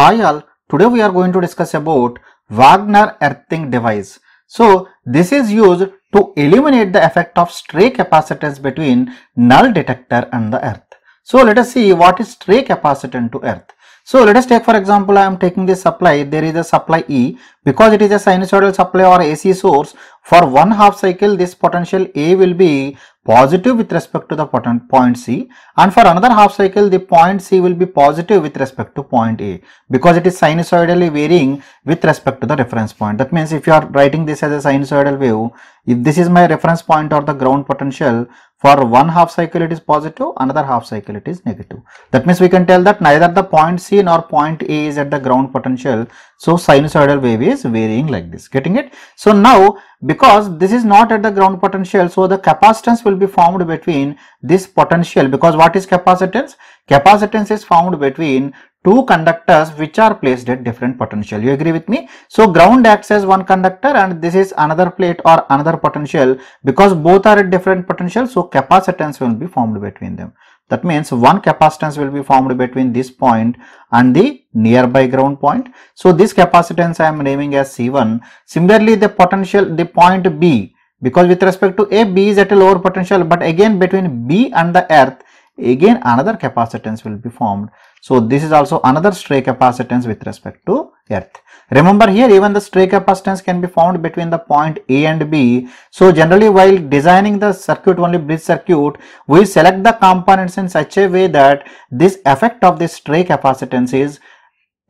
Hi all, today we are going to discuss about Wagner earthing device. So this is used to eliminate the effect of stray capacitance between null detector and the earth. So let us see what is stray capacitance to earth. So let us take for example I am taking this supply there is a supply E because it is a sinusoidal supply or AC source for one half cycle, this potential A will be positive with respect to the point C and for another half cycle, the point C will be positive with respect to point A because it is sinusoidally varying with respect to the reference point. That means if you are writing this as a sinusoidal wave, if this is my reference point or the ground potential, for one half cycle it is positive, another half cycle it is negative. That means we can tell that neither the point C nor point A is at the ground potential. So, sinusoidal wave is varying like this. Getting it? So, now because this is not at the ground potential so the capacitance will be formed between this potential because what is capacitance capacitance is formed between two conductors which are placed at different potential you agree with me so ground acts as one conductor and this is another plate or another potential because both are at different potential so capacitance will be formed between them that means one capacitance will be formed between this point and the nearby ground point. So this capacitance I am naming as C1. Similarly, the potential, the point B, because with respect to A, B is at a lower potential, but again between B and the earth, again another capacitance will be formed. So this is also another stray capacitance with respect to earth. Remember here even the stray capacitance can be found between the point A and B. So generally while designing the circuit only bridge circuit, we select the components in such a way that this effect of this stray capacitance is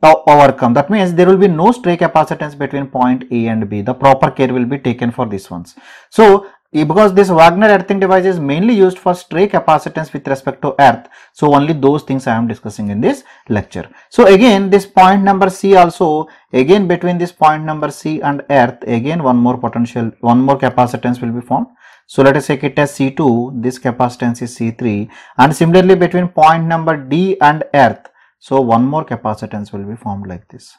overcome. That means there will be no stray capacitance between point A and B. The proper care will be taken for these ones. So Eh, because this Wagner earthing device is mainly used for stray capacitance with respect to earth. So only those things I am discussing in this lecture. So again this point number C also again between this point number C and earth again one more potential one more capacitance will be formed. So let us take it as C2 this capacitance is C3 and similarly between point number D and earth so one more capacitance will be formed like this.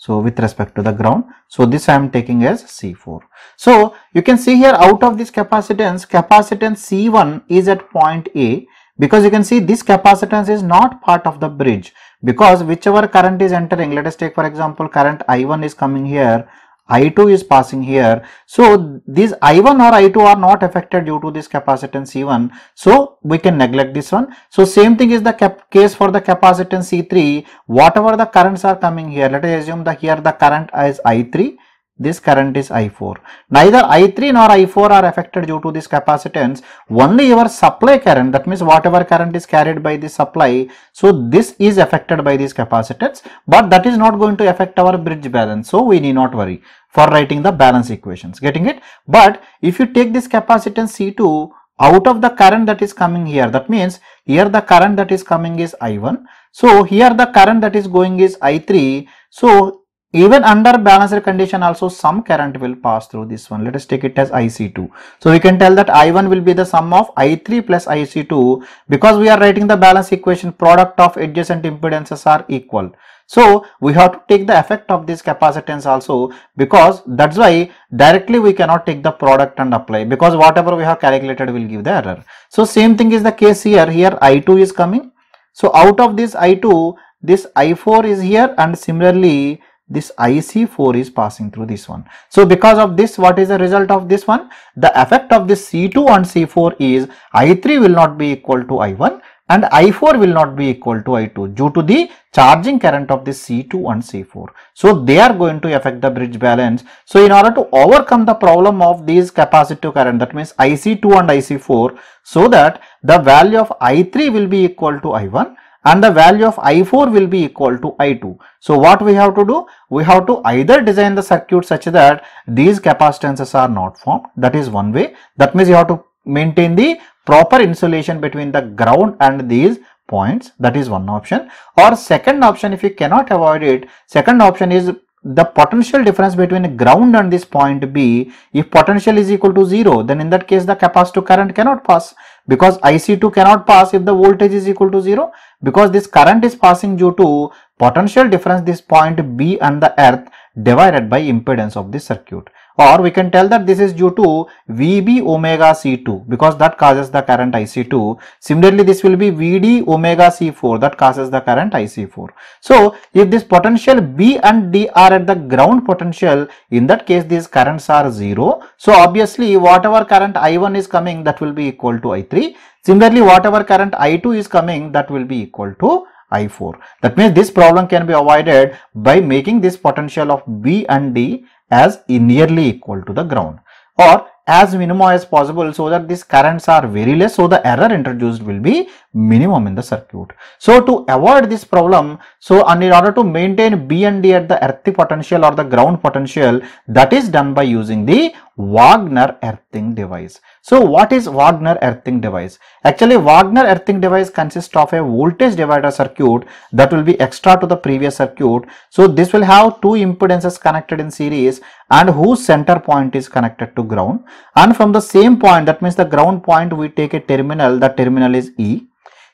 So, with respect to the ground. So, this I am taking as C4. So, you can see here out of this capacitance, capacitance C1 is at point A because you can see this capacitance is not part of the bridge because whichever current is entering, let us take for example current I1 is coming here I2 is passing here. So these I1 or I2 are not affected due to this capacitance C1. So we can neglect this one. So same thing is the case for the capacitance C3. Whatever the currents are coming here, let us assume that here the current is I3 this current is I4. Neither I3 nor I4 are affected due to this capacitance. Only your supply current, that means whatever current is carried by the supply, so this is affected by this capacitance, but that is not going to affect our bridge balance. So we need not worry for writing the balance equations getting it but if you take this capacitance c2 out of the current that is coming here that means here the current that is coming is i1 so here the current that is going is i3 so even under balanced condition also some current will pass through this one let us take it as ic2 so we can tell that i1 will be the sum of i3 plus ic2 because we are writing the balance equation product of adjacent impedances are equal so we have to take the effect of this capacitance also because that's why directly we cannot take the product and apply because whatever we have calculated will give the error so same thing is the case here here i2 is coming so out of this i2 this i4 is here and similarly this IC4 is passing through this one. So because of this, what is the result of this one? The effect of this C2 on C4 is I3 will not be equal to I1 and I4 will not be equal to I2 due to the charging current of this C2 and C4. So they are going to affect the bridge balance. So in order to overcome the problem of these capacitive current that means IC2 and IC4 so that the value of I3 will be equal to I1 and the value of I4 will be equal to I2. So what we have to do? We have to either design the circuit such that these capacitances are not formed. That is one way. That means you have to maintain the proper insulation between the ground and these points. That is one option. Or second option, if you cannot avoid it, second option is the potential difference between ground and this point B, if potential is equal to 0, then in that case the capacitor current cannot pass because IC2 cannot pass if the voltage is equal to 0 because this current is passing due to potential difference this point B and the earth divided by impedance of the circuit or we can tell that this is due to Vb omega C2 because that causes the current IC2. Similarly, this will be Vd omega C4 that causes the current IC4. So, if this potential B and D are at the ground potential, in that case these currents are 0. So, obviously whatever current I1 is coming that will be equal to I3. Similarly, whatever current I2 is coming that will be equal to I4. That means this problem can be avoided by making this potential of B and D as nearly equal to the ground or as minimum as possible so that these currents are very less so the error introduced will be minimum in the circuit. So to avoid this problem so and in order to maintain B and D at the earthy potential or the ground potential that is done by using the Wagner earthing device. So what is Wagner earthing device? Actually Wagner earthing device consists of a voltage divider circuit that will be extra to the previous circuit. So this will have two impedances connected in series and whose center point is connected to ground and from the same point that means the ground point we take a terminal the terminal is E.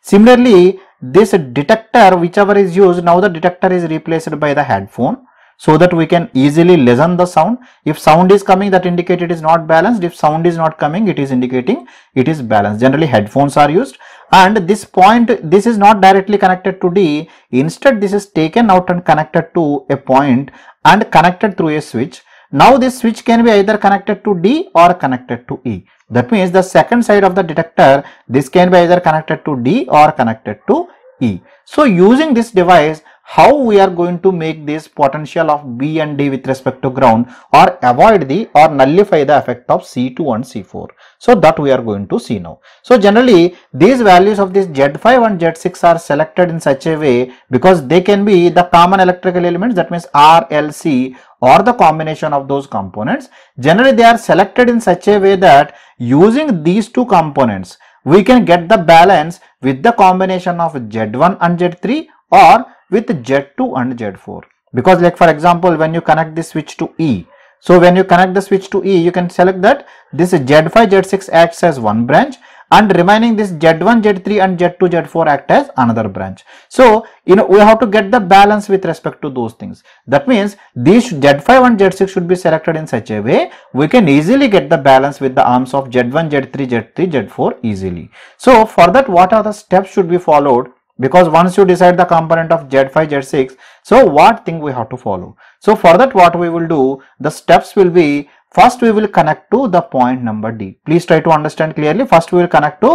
Similarly this detector whichever is used now the detector is replaced by the headphone so that we can easily lessen the sound. If sound is coming that indicate it is not balanced. If sound is not coming it is indicating it is balanced. Generally headphones are used and this point this is not directly connected to D. Instead this is taken out and connected to a point and connected through a switch. Now this switch can be either connected to D or connected to E. That means the second side of the detector this can be either connected to D or connected to E. So using this device, how we are going to make this potential of B and D with respect to ground or avoid the or nullify the effect of C2 and C4. So that we are going to see now. So generally these values of this Z5 and Z6 are selected in such a way because they can be the common electrical elements that means R, L, C or the combination of those components. Generally they are selected in such a way that using these two components we can get the balance with the combination of Z1 and Z3 or with Z2 and Z4. Because like for example, when you connect this switch to E, so when you connect the switch to E, you can select that this Z5, Z6 acts as one branch and remaining this Z1, Z3 and Z2, Z4 act as another branch. So, you know, we have to get the balance with respect to those things. That means these Z5 and Z6 should be selected in such a way we can easily get the balance with the arms of Z1, Z3, Z3, Z4 easily. So, for that what are the steps should be followed because once you decide the component of z5 z6 so what thing we have to follow so for that what we will do the steps will be first we will connect to the point number d please try to understand clearly first we will connect to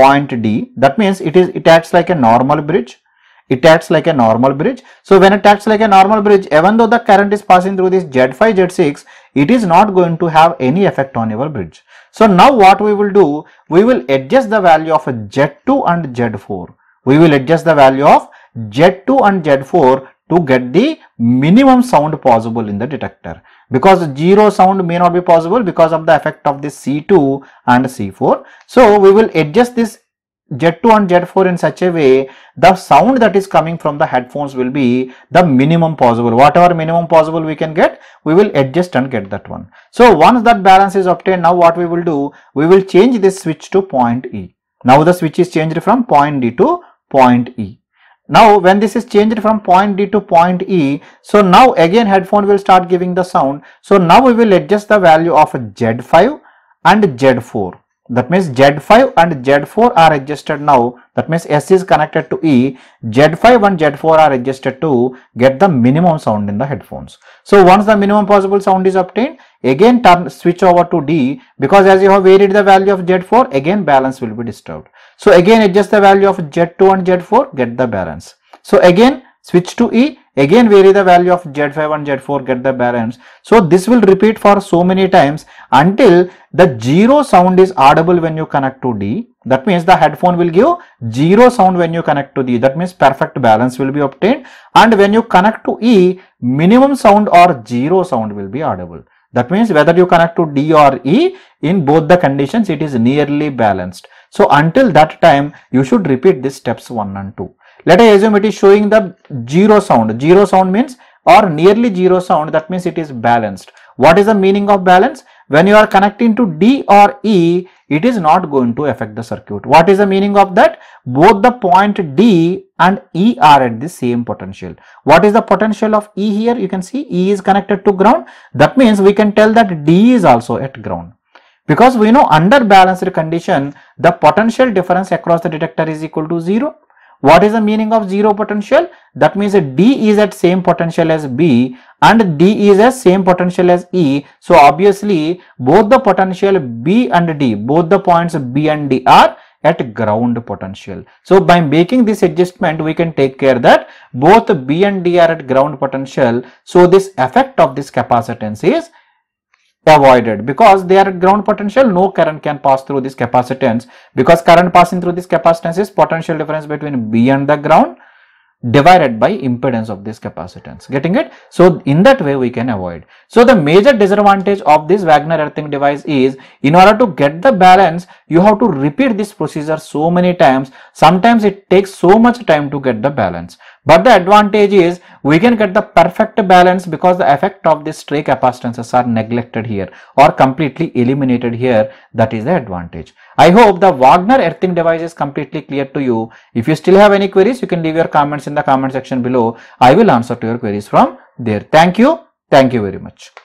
point d that means it is it acts like a normal bridge it acts like a normal bridge. So, when it acts like a normal bridge, even though the current is passing through this Z5, Z6, it is not going to have any effect on your bridge. So, now what we will do, we will adjust the value of Z2 and Z4 we will adjust the value of Z2 and Z4 to get the minimum sound possible in the detector because zero sound may not be possible because of the effect of this C2 and C4. So, we will adjust this Z2 and Z4 in such a way the sound that is coming from the headphones will be the minimum possible. Whatever minimum possible we can get, we will adjust and get that one. So, once that balance is obtained, now what we will do, we will change this switch to point E. Now, the switch is changed from point D to point E. Now when this is changed from point D to point E, so now again headphone will start giving the sound. So now we will adjust the value of Z5 and Z4. That means Z5 and Z4 are adjusted now. That means S is connected to E, Z5 and Z4 are adjusted to get the minimum sound in the headphones. So once the minimum possible sound is obtained, again turn switch over to D because as you have varied the value of Z4, again balance will be disturbed. So again adjust the value of Z2 and Z4, get the balance. So again switch to E, again vary the value of Z5 and Z4, get the balance. So this will repeat for so many times until the zero sound is audible when you connect to D. That means the headphone will give zero sound when you connect to D. That means perfect balance will be obtained. And when you connect to E, minimum sound or zero sound will be audible. That means whether you connect to D or E, in both the conditions, it is nearly balanced. So until that time, you should repeat these steps 1 and 2. Let us assume it is showing the zero sound. Zero sound means or nearly zero sound that means it is balanced. What is the meaning of balance? When you are connecting to D or E, it is not going to affect the circuit. What is the meaning of that? Both the point D and E are at the same potential. What is the potential of E here? You can see E is connected to ground. That means we can tell that D is also at ground. Because we know under balanced condition, the potential difference across the detector is equal to 0. What is the meaning of 0 potential? That means D is at same potential as B and D is at same potential as E. So, obviously, both the potential B and D, both the points B and D are at ground potential. So, by making this adjustment, we can take care that both B and D are at ground potential. So, this effect of this capacitance is avoided because they are at ground potential no current can pass through this capacitance because current passing through this capacitance is potential difference between B and the ground divided by impedance of this capacitance getting it so in that way we can avoid so the major disadvantage of this wagner earthing device is in order to get the balance you have to repeat this procedure so many times sometimes it takes so much time to get the balance but the advantage is we can get the perfect balance because the effect of these stray capacitances are neglected here or completely eliminated here. That is the advantage. I hope the Wagner earthing device is completely clear to you. If you still have any queries, you can leave your comments in the comment section below. I will answer to your queries from there. Thank you. Thank you very much.